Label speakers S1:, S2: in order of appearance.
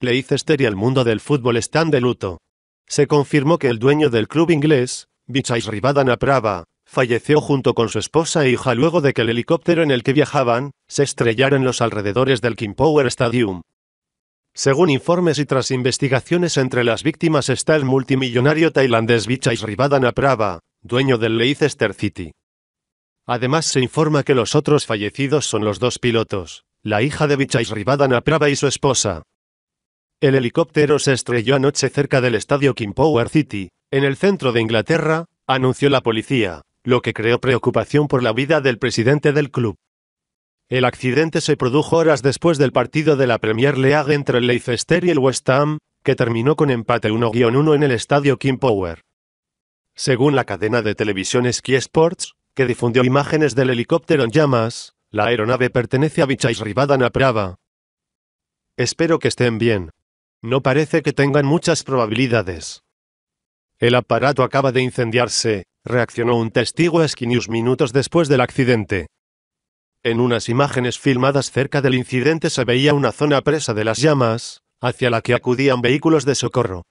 S1: Leicester y el mundo del fútbol están de luto. Se confirmó que el dueño del club inglés, Vichais Rivadana Prava, falleció junto con su esposa e hija luego de que el helicóptero en el que viajaban se estrellara en los alrededores del King Power Stadium. Según informes y tras investigaciones entre las víctimas está el multimillonario tailandés Vichais Rivadana Prava, dueño del Leicester City. Además se informa que los otros fallecidos son los dos pilotos, la hija de Vichais Rivadana Prava y su esposa, el helicóptero se estrelló anoche cerca del estadio King Power City, en el centro de Inglaterra, anunció la policía, lo que creó preocupación por la vida del presidente del club. El accidente se produjo horas después del partido de la Premier League entre el Leicester y el West Ham, que terminó con empate 1-1 en el estadio King Power. Según la cadena de televisión Sky Sports, que difundió imágenes del helicóptero en llamas, la aeronave pertenece a Vichais Rivadana Prava. Espero que estén bien. No parece que tengan muchas probabilidades. El aparato acaba de incendiarse, reaccionó un testigo a News minutos después del accidente. En unas imágenes filmadas cerca del incidente se veía una zona presa de las llamas, hacia la que acudían vehículos de socorro.